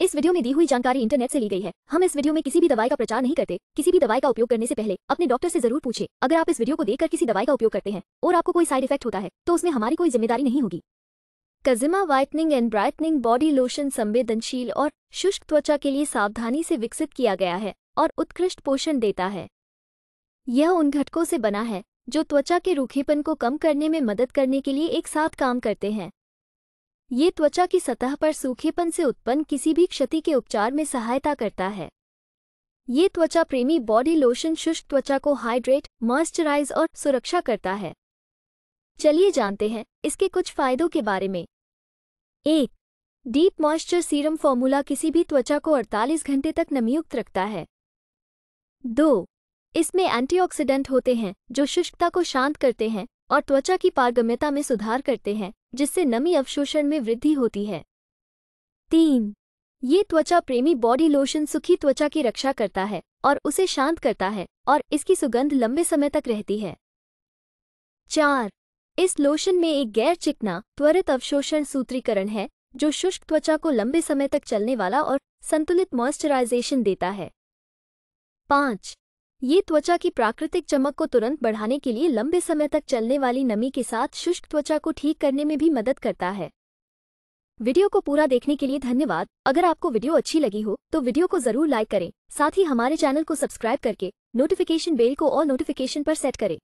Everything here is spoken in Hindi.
इस वीडियो में दी हुई जानकारी इंटरनेट से ली गई है हम इस वीडियो में किसी भी दवाई का प्रचार नहीं करते किसी भी दवाई का उपयोग करने से पहले अपने डॉक्टर से जरूर पूछे अगर आप इस वीडियो को देखकर किसी दवाई का उपयोग करते हैं और आपको कोई साइड इफेक्ट होता है तो उसमें हमारी कोई जिम्मेदारी नहीं होगी कजिमा whitening and brightening body lotion संवेदनशील और शुष्क त्वचा के लिए सावधानी से विकसित किया गया है और उत्कृष्ट पोषण देता है यह उन घटकों से बना है जो त्वचा के रूखेपन को कम करने में मदद करने के लिए एक साथ काम करते हैं ये त्वचा की सतह पर सूखेपन से उत्पन्न किसी भी क्षति के उपचार में सहायता करता है ये त्वचा प्रेमी बॉडी लोशन शुष्क त्वचा को हाइड्रेट मॉइस्चराइज और सुरक्षा करता है चलिए जानते हैं इसके कुछ फायदों के बारे में एक डीप मॉइस्चर सीरम फॉर्मूला किसी भी त्वचा को 48 घंटे तक नमीयुक्त रखता है दो इसमें एंटीऑक्सीडेंट होते हैं जो शुष्कता को शांत करते हैं और त्वचा की पारगम्यता में सुधार करते हैं जिससे नमी अवशोषण में वृद्धि होती है तीन ये त्वचा प्रेमी बॉडी लोशन सुखी त्वचा की रक्षा करता है और उसे शांत करता है और इसकी सुगंध लंबे समय तक रहती है चार इस लोशन में एक गैर चिकना त्वरित अवशोषण सूत्रीकरण है जो शुष्क त्वचा को लंबे समय तक चलने वाला और संतुलित मॉइस्चराइजेशन देता है पाँच ये त्वचा की प्राकृतिक चमक को तुरंत बढ़ाने के लिए लंबे समय तक चलने वाली नमी के साथ शुष्क त्वचा को ठीक करने में भी मदद करता है वीडियो को पूरा देखने के लिए धन्यवाद अगर आपको वीडियो अच्छी लगी हो तो वीडियो को जरूर लाइक करें साथ ही हमारे चैनल को सब्सक्राइब करके नोटिफिकेशन बेल को और नोटिफिकेशन पर सेट करें